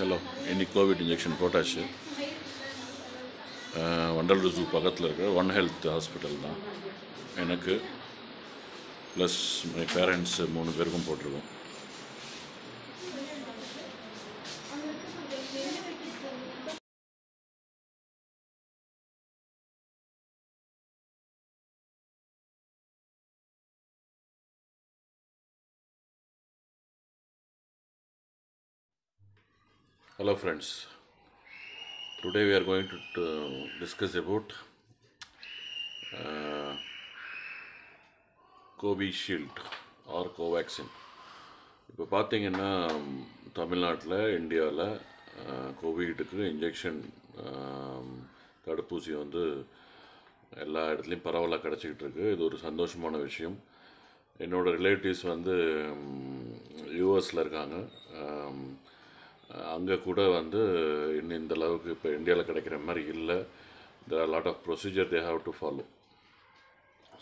hello இன்னைக்கு Covid injection போட்டாச்சு Vandalur zoo பக்கத்தில் இருக்கிற ஒன் ஹெல்த் ஹாஸ்பிட்டல் தான் எனக்கு ப்ளஸ் மை மூணு பேருக்கும் போட்டிருக்கோம் hello friends today we are going to, to discuss about uh, covishield or covaxin இப்போ பார்த்தீங்கன்னா தமிழ்நாட்டில் இந்தியாவில் கோவிட்டுக்கு இன்ஜெக்ஷன் தடுப்பூசி வந்து எல்லா இடத்துலையும் பரவலாக கிடச்சிக்கிட்டு இருக்குது இது ஒரு சந்தோஷமான விஷயம் என்னோடய ரிலேட்டிவ்ஸ் வந்து யூஎஸில் இருக்காங்க அங்கே கூட வந்து இன்னும் இந்த அளவுக்கு இப்போ இந்தியாவில் கிடைக்கிற மாதிரி இல்லை the lot of procedure they have to follow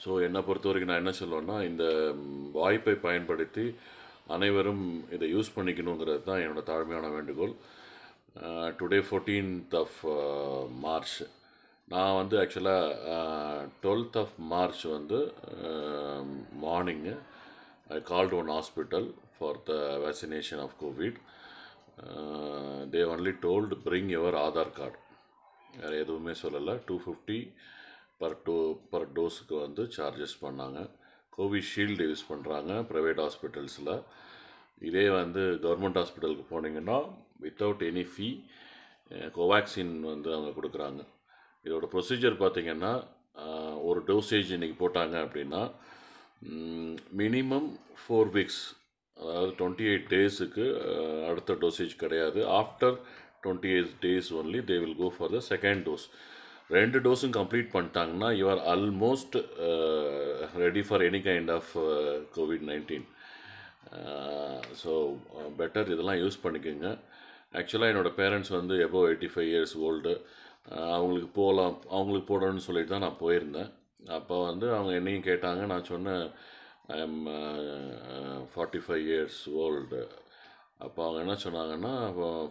so என்னை பொறுத்த வரைக்கும் நான் என்ன சொல்லுவேன்னா இந்த வாய்ப்பை பயன்படுத்தி அனைவரும் இதை யூஸ் பண்ணிக்கணுங்கிறது தான் என்னோடய தாழ்மையான வேண்டுகோள் டுடே ஃபோர்டீன்த் ஆஃப் மார்ச் நான் வந்து ஆக்சுவலாக டுவெல்த் ஆஃப் மார்ச் வந்து morning I called one hospital for the vaccination of Covid they only told bring your Aadhaar card வேறு எதுவுமே சொல்லலை two fifty per two per டோஸுக்கு வந்து சார்ஜஸ் பண்ணாங்க கோவிஷீல்டு யூஸ் பண்ணுறாங்க ப்ரைவேட் ஹாஸ்பிட்டல்ஸில் இதே வந்து கவர்மெண்ட் ஹாஸ்பிட்டலுக்கு போனீங்கன்னா வித்தவுட் எனி ஃபீ கோவேக்சின் வந்து அவங்க கொடுக்குறாங்க இதோட ப்ரொசீஜர் பார்த்திங்கன்னா ஒரு டோசேஜ் இன்றைக்கி போட்டாங்க அப்படின்னா மினிமம் ஃபோர் வீக்ஸ் அதாவது டுவெண்ட்டி எயிட் டேஸுக்கு அடுத்த டோசேஜ் கிடையாது after twenty eight days only they will go for the second dose ரெண்டு டோஸும் கம்ப்ளீட் பண்ணிட்டாங்கன்னா you are almost ready for any kind of Covid nineteen so better இதெல்லாம் use பண்ணிக்கோங்க ஆக்சுவலாக என்னோடய பேரண்ட்ஸ் வந்து above eighty five years old அவங்களுக்கு போகலாம் அவங்களுக்கு போடணும்னு சொல்லிட்டு தான் நான் போயிருந்தேன் அப்போ வந்து அவங்க என்னையும் கேட்டாங்க நான் சொன்னேன் I am forty five years old அப்போ அவங்க என்ன சொன்னாங்கன்னா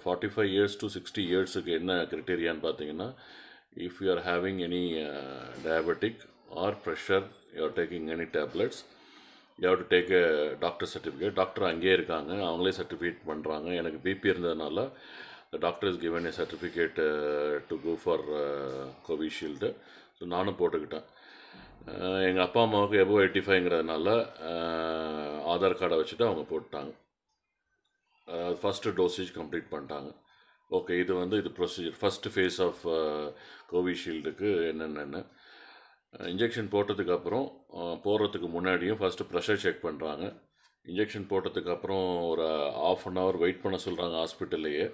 forty five years to sixty இயர்ஸுக்கு என்ன க்ரிட்டீரியான்னு பார்த்தீங்கன்னா if you are having any diabetic or pressure you are taking any tablets you have to take a doctor certificate doctor அங்கேயே இருக்காங்க அவங்களே சர்டிஃபிகேட் பண்ணுறாங்க எனக்கு பிபி இருந்ததுனால doctor is given a certificate to go for Covishield so நானும் போட்டுக்கிட்டேன் எங்கள் அப்பா அம்மாவுக்கு எபோ எயிட்டி ஃபைவ்ங்கிறதுனால ஆதார் கார்டை வச்சுட்டு அவங்க போட்டாங்க ஃபஸ்ட்டு டோசேஜ் கம்ப்ளீட் பண்ணிட்டாங்க ஓகே இது வந்து இது ப்ரொசீஜர் ஃபஸ்ட்டு ஃபேஸ் ஆஃப் கோவிஷீல்டுக்கு என்னென்ன இன்ஜெக்ஷன் போட்டதுக்கப்புறம் போடுறதுக்கு முன்னாடியும் ஃபஸ்ட்டு ப்ரெஷர் செக் பண்ணுறாங்க இன்ஜெக்ஷன் போட்டதுக்கப்புறம் ஒரு ஆஃப் அன் ஹவர் வெயிட் பண்ண சொல்கிறாங்க ஹாஸ்பிட்டல்லையே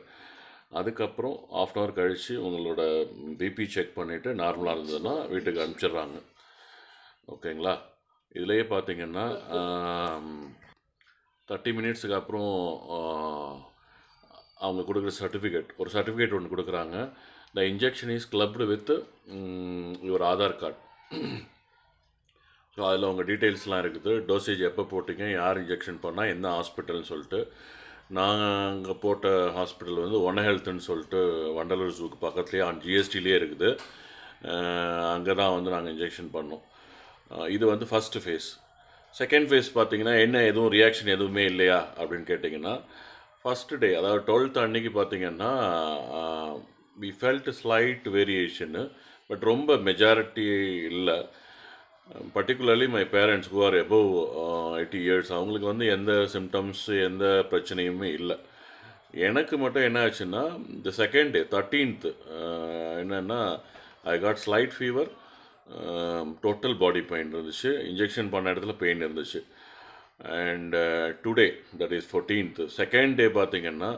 அதுக்கப்புறம் ஆஃப் அன் ஹவர் கழித்து உங்களோட பிபி செக் பண்ணிவிட்டு நார்மலாக இருந்ததுன்னா வீட்டுக்கு அனுப்பிச்சிடுறாங்க ஓகேங்களா இதுலேயே பார்த்தீங்கன்னா தேர்ட்டி மினிட்ஸுக்கு அப்புறம் அவங்க கொடுக்குற சர்டிஃபிகேட் ஒரு சர்டிஃபிகேட் ஒன்று கொடுக்குறாங்க the injection is clubbed with your Aadhaar card so அதில் உங்கள் டீட்டெயில்ஸ்லாம் இருக்குது டோசேஜ் எப்போ போட்டிங்க யார் இன்ஜெக்ஷன் பண்ணால் என்ன ஹாஸ்பிட்டல்னு சொல்லிட்டு நாங்கள் போட்ட ஹாஸ்பிட்டல் வந்து ஒன் ஹெல்த்துன்னு சொல்லிட்டு வண்டலூர் ஜூக்கு பக்கத்துலேயே ஜிஎஸ்டிலே இருக்குது அங்கே தான் வந்து நாங்கள் இன்ஜெக்ஷன் பண்ணோம் இது வந்து ஃபஸ்ட்டு ஃபேஸ் செகண்ட் ஃபேஸ் பார்த்தீங்கன்னா என்ன எதுவும் ரியாக்ஷன் எதுவுமே இல்லையா அப்படின்னு கேட்டிங்கன்னா ஃபஸ்ட்டு டே அதாவது டுவெல்த் அன்னைக்கு பார்த்தீங்கன்னா we felt slight variation but ரொம்ப மெஜாரிட்டி இல்லை particularly my parents who are above eighty years அவங்களுக்கு வந்து எந்த சிம்டம்ஸ் எந்த பிரச்சனையுமே இல்லை எனக்கு மட்டும் என்ன ஆச்சுன்னா இந்த செகண்ட் டே தேர்ட்டீன்த்து என்னென்னா I got slight fever total body pain இருந்துச்சு இன்ஜெக்ஷன் பண்ண இடத்துல பெயின் இருந்துச்சு and today that is fourteenth second day பார்த்திங்கன்னா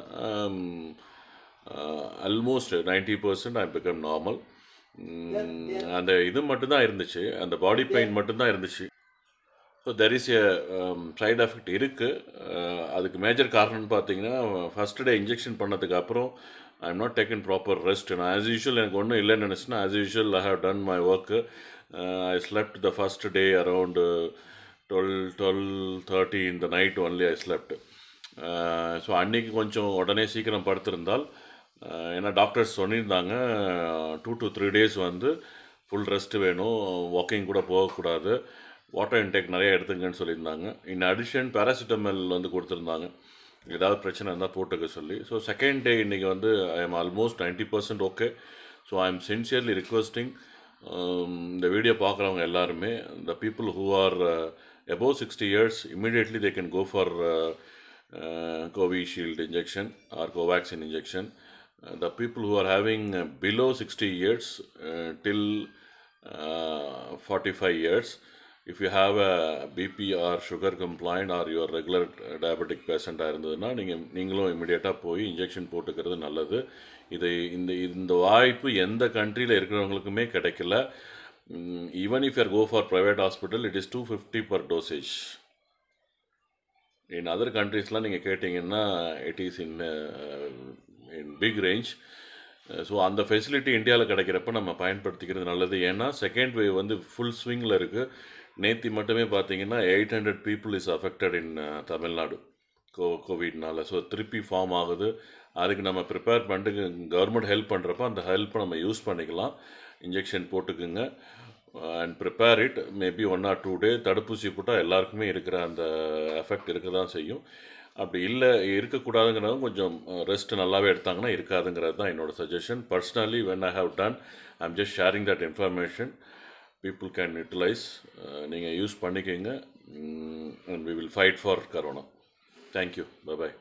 almost ninety percent I become normal அந்த இது மட்டும்தான் இருந்துச்சு அந்த பாடி பெயின் மட்டும்தான் இருந்துச்சு so there is a side effect இருக்குது அதுக்கு மேஜர் காரணம்னு பார்த்தீங்கன்னா ஃபஸ்ட் டே இன்ஜெக்ஷன் பண்ணதுக்கு அப்புறம் I am not taken proper rest நான் ஆஸ் யூஷுவல் எனக்கு ஒன்றும் இல்லைன்னு நினச்சினா as usual I have done my work I slept the first day around twelve twelve thirty இந்த night only I slept so அன்றைக்கி கொஞ்சம் உடனே சீக்கிரம் படுத்திருந்தால் uh, ஏன்னா டாக்டர்ஸ் சொல்லியிருந்தாங்க டூ டு த்ரீ டேஸ் வந்து ஃபுல் ரெஸ்ட் வேணும் வாக்கிங் கூட போகக்கூடாது வாட்டர் இன்டேக் நிறைய எடுத்துங்கன்னு சொல்லியிருந்தாங்க இன் அடிஷன் பேராசிட்டமல் வந்து கொடுத்துருந்தாங்க ஏதாவது பிரச்சனை இருந்தால் போட்டுக்க சொல்லி ஸோ செகண்ட் டே இன்றைக்கி வந்து I am almost ninety percent okay so I am sincerely requesting இந்த வீடியோ பார்க்குறவங்க எல்லாருமே the people who are above sixty years immediately they can go for Covishield injection or Covaxin injection the people who are having below sixty years till forty five years if you have a BP or sugar complaint or your regular diabetic பேஷண்ட்டாக இருந்ததுன்னா நீங்கள் நீங்களும் இமிடியேட்டாக போய் injection போட்டுக்கிறது நல்லது இதை இந்த இந்த வாய்ப்பு எந்த கண்ட்ரியில் இருக்கிறவங்களுக்குமே கிடைக்கல even if your go for private hospital it is two fifty per dosage in other கண்ட்ரீஸ்லாம் நீங்கள் கேட்டிங்கன்னா it is in in big range so அந்த ஃபெசிலிட்டி இந்தியாவில் கிடைக்கிறப்ப நம்ம பயன்படுத்திக்கிறது நல்லது ஏன்னா செகண்ட் வேவ் வந்து ஃபுல் ஸ்விங்கில் இருக்குது நேற்று மட்டுமே பார்த்தீங்கன்னா eight hundred people is affected in Tamil Nadu கோ கோவிட்னால் ஸோ திருப்பி ஃபார்ம் ஆகுது அதுக்கு நம்ம ப்ரிப்பேர் பண்ணிட்டு கவர்மெண்ட் ஹெல்ப் பண்ணுறப்ப அந்த ஹெல்ப்பை நம்ம யூஸ் பண்ணிக்கலாம் இன்ஜெக்ஷன் போட்டுக்குங்க and prepare it maybe one or two day தடுப்பூசி போட்டால் எல்லாருக்குமே இருக்கிற அந்த எஃபெக்ட் இருக்க தான் செய்யும் அப்படி இல்லை இருக்கக்கூடாதுங்கிறதும் கொஞ்சம் ரெஸ்ட் uh, நல்லாவே எடுத்தாங்கன்னா இருக்காதுங்கிறது தான் என்னோடய suggestion personally when I have done I just sharing that information people can utilise நீங்கள் யூஸ் பண்ணிக்கோங்க and we will fight for corona thank you bye